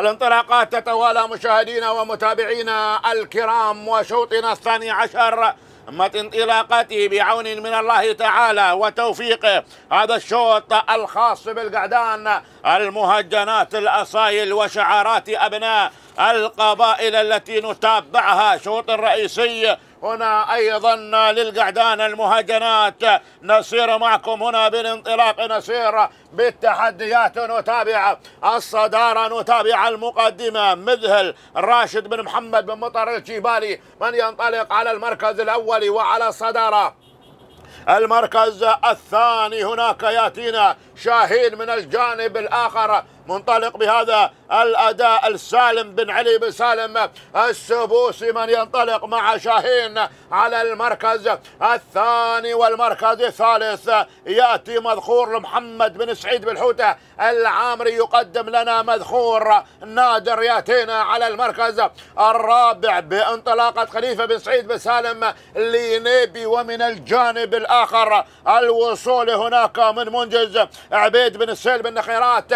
الانطلاقات تتوالى مشاهدينا ومتابعينا الكرام وشوطنا الثاني عشر تمت انطلاقتي بعون من الله تعالى وتوفيقه هذا الشوط الخاص بالقعدان المهجنات الاصايل وشعارات ابناء القبائل التي نتابعها شوط الرئيسي هنا أيضا للقعدان المهجنات نصير معكم هنا بالانطلاق نصير بالتحديات نتابع الصدارة نتابع المقدمة مذهل راشد بن محمد بن مطر الجبالي من ينطلق على المركز الأول وعلى الصدارة المركز الثاني هناك ياتينا شاهين من الجانب الآخر منطلق بهذا الاداء السالم بن علي بن سالم السبوسي من ينطلق مع شاهين على المركز الثاني والمركز الثالث ياتي مذخور محمد بن سعيد بن حوته العامري يقدم لنا مذخور نادر ياتينا على المركز الرابع بانطلاقه خليفه بن سعيد بن سالم لينيبي ومن الجانب الاخر الوصول هناك من منجز عبيد بن السيل بن خيرات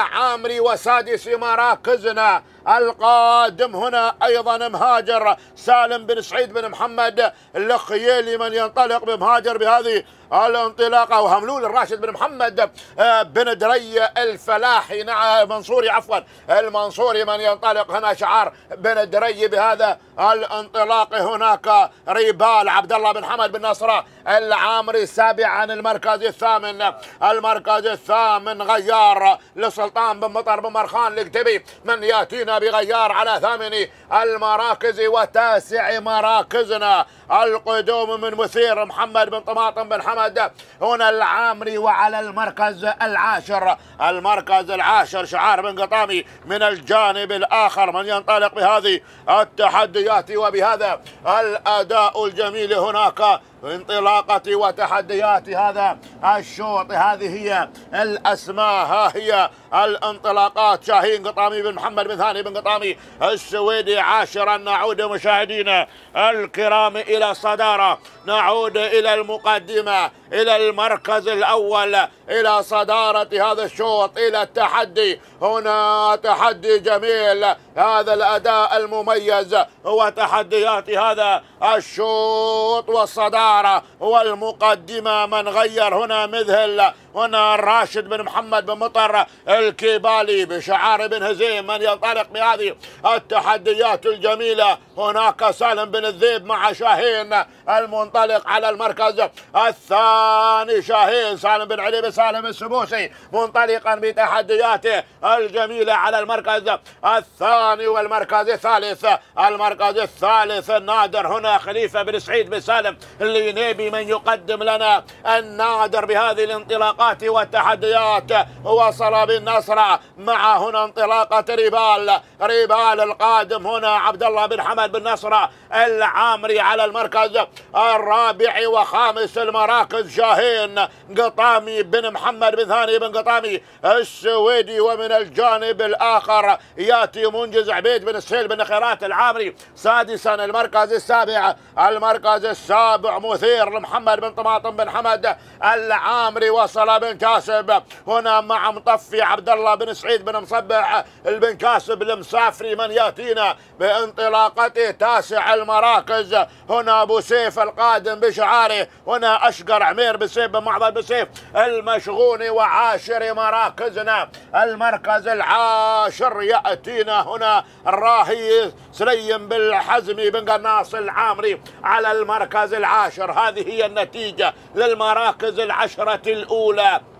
العامري وسادس مراكزنا القادم هنا ايضا مهاجر سالم بن سعيد بن محمد الخيالي من ينطلق بمهاجر بهذه الانطلاقة وهملول الراشد بن محمد آه، بن دري الفلاحي نعم منصوري عفوا المنصوري من ينطلق هنا شعار بن دري بهذا الانطلاق هناك ريبال عبد الله بن حمد بن نصره العامري السابع عن المركز الثامن المركز الثامن غيار لسلطان بن مطر بن مرخان لكتبي من ياتينا بغيار على ثامن المراكز وتاسع مراكزنا القدوم من مثير محمد بن طماطم بن حمد محمد هنا العامري وعلى المركز العاشر المركز العاشر شعار بن قطامي من الجانب الآخر من ينطلق بهذه التحديات وبهذا الأداء الجميل هناك انطلاقة وتحديات هذا الشوط هذه هي الأسماء ها هي الانطلاقات شاهين قطامي بن محمد بن ثاني بن قطامي السويدي عاشرا نعود مشاهدينا الكرام إلى الصدارة نعود إلى المقدمة إلى المركز الأول إلى صدارة هذا الشوط إلى التحدي هنا تحدي جميل هذا الأداء المميز هو تحديات هذا الشوط والصدارة العبارة والمقدمة من غير هنا مذهل هنا الراشد بن محمد بن مطر الكيبالي بشعار ابن هزيم من ينطلق بهذه التحديات الجميلة هناك سالم بن الذيب مع شاهين المنطلق على المركز الثاني شاهين سالم بن علي بن سالم السبوسي منطلقا بتحدياته الجميلة على المركز الثاني والمركز الثالث المركز الثالث النادر هنا خليفة بن سعيد بن سالم اللي نبي من يقدم لنا النادر بهذه الانطلاقات مفاجآت والتحديات وصل بالنصر مع هنا انطلاقة ريبال ريبال القادم هنا عبد الله بن حمد بن نصر العامري على المركز الرابع وخامس المراكز شاهين قطامي بن محمد بن ثاني بن قطامي السويدي ومن الجانب الآخر ياتي منجز عبيد بن السيل بن خيرات العامري سادسا المركز السابع المركز السابع مثير محمد بن طماطم بن حمد العامري وصل بن كاسب هنا مع مطفي عبد الله بن سعيد بن مصبح البن كاسب المسافري من ياتينا بانطلاقته تاسع المراكز هنا ابو سيف القادم بشعاره هنا اشقر عمير بسيف بن معضل بسيف المشغول وعاشر مراكزنا المركز العاشر ياتينا هنا الراهي سليم بالحزمي بن قناص العامري على المركز العاشر هذه هي النتيجه للمراكز العشره الاولى up.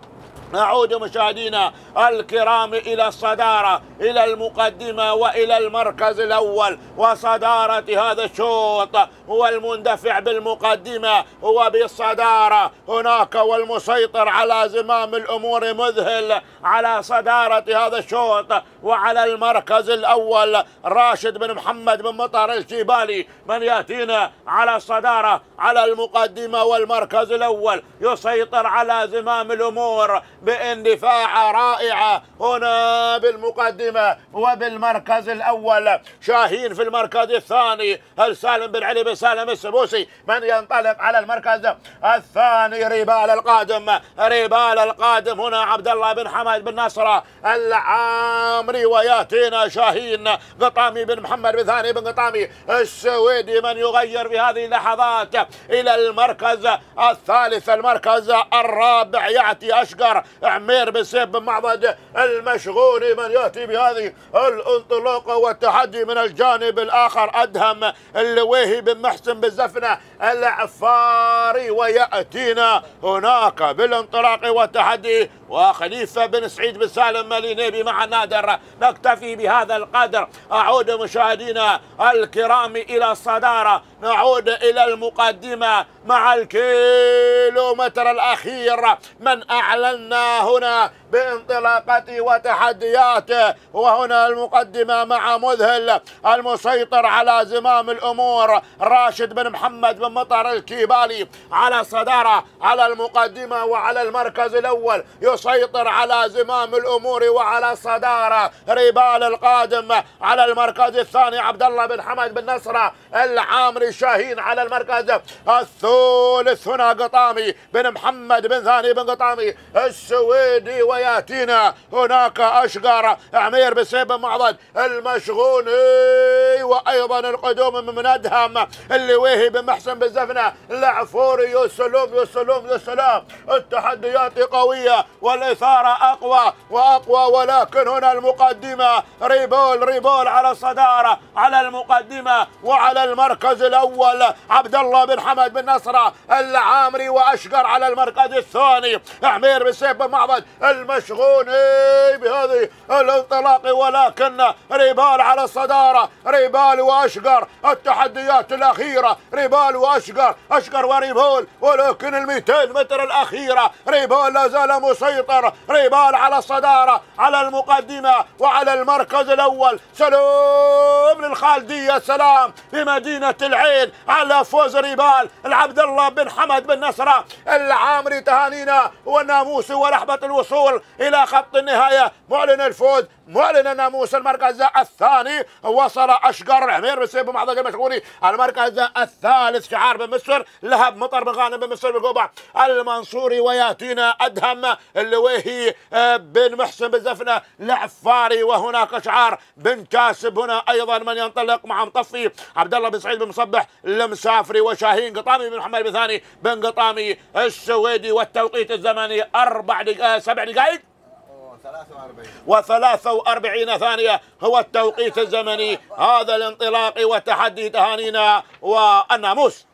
نعود مشاهدينا الكرام إلى الصدارة إلى المقدمة وإلى المركز الأول وصدارة هذا الشوط هو المندفع بالمقدمة وبالصدارة هناك والمسيطر على زمام الأمور مذهل على صدارة هذا الشوط وعلى المركز الأول راشد بن محمد بن مطر الجبالي من يأتينا على الصدارة على المقدمة والمركز الأول يسيطر على زمام الأمور باندفاع رائعة هنا بالمقدمة وبالمركز الأول شاهين في المركز الثاني هل سالم بن علي بن سالم السبوسي من ينطلق على المركز الثاني ريبال القادم ريبال القادم هنا عبد الله بن حمد بن نصرة العامري وياتينا شاهين قطامي بن محمد بن ثاني بن قطامي السويدي من يغير في هذه اللحظات إلى المركز الثالث المركز الرابع يأتي أشقر عمير سيف بن معضد المشغول من يأتي بهذه الانطلاقة والتحدي من الجانب الآخر أدهم اللويهي بن محسن بالزفنة العفاري ويأتينا هناك بالانطلاق والتحدي وخليفة بن سعيد بن سالم ملينيبي مع نادر نكتفي بهذا القدر أعود مشاهدينا الكرام إلى الصدارة نعود إلى المقدمة مع الكيل الكيلومتر الأخير من أعلنا هنا بانطلاقته وتحدياته وهنا المقدمة مع مذهل المسيطر على زمام الأمور راشد بن محمد بن مطر الكيبالي على صدارة على المقدمة وعلى المركز الأول يسيطر على زمام الأمور وعلى صدارة ريبال القادم على المركز الثاني عبد الله بن حمد بن نصرة العامري شاهين على المركز الثالث هنا قطام قطامي بن محمد بن ثاني بن قطامي السويدي وياتينا هناك أشقر عمير بن سيف بن معضد المشغوني وأيضا القدوم من مندهم اللي ويهي بن محسن بن زفنة العفوري يسلم يا سلام التحديات قوية والإثارة أقوى وأقوى ولكن هنا المقدمة ريبول ريبول على الصدارة على المقدمة وعلى المركز الأول عبد الله بن حمد بن نصرة العامري و أشقر على المرقد الثاني عمير سيف بن معبد المشغول بهذه الانطلاق ولكن ريبال على الصداره ريبال واشقر التحديات الاخيره ريبال واشقر اشقر وريبال ولكن ال 200 متر الاخيره ريبال لا زال مسيطر ريبال على الصداره على المقدمه وعلى المركز الاول سلام للخالديه سلام بمدينه العين على فوز ريبال العبد الله بن حمد بن نصر العامري تهانينا والناموس ورحبة الوصول إلى خط النهاية معلن الفوز معلن الناموس المركز الثاني وصل أشقر العمير سيف محضر المشغولي المركز الثالث شعار بن مصر لهب مطر بن غانم بن مصر بالقوبة المنصوري وياتينا أدهم اللويهي آه، بن محسن بالزفنة العفاري وهناك شعار بن كاسب هنا أيضا من ينطلق مع مطفي عبد الله بن سعيد بن مصبح المسافري وشاهين قطامي بن محمد بن ثاني بن قطامي السويدي والتوقيت الزمني أربع دقائق سبع دقائق 43 ثانية هو التوقيت الزمني هذا الانطلاق وتحدي تهانينا والناموس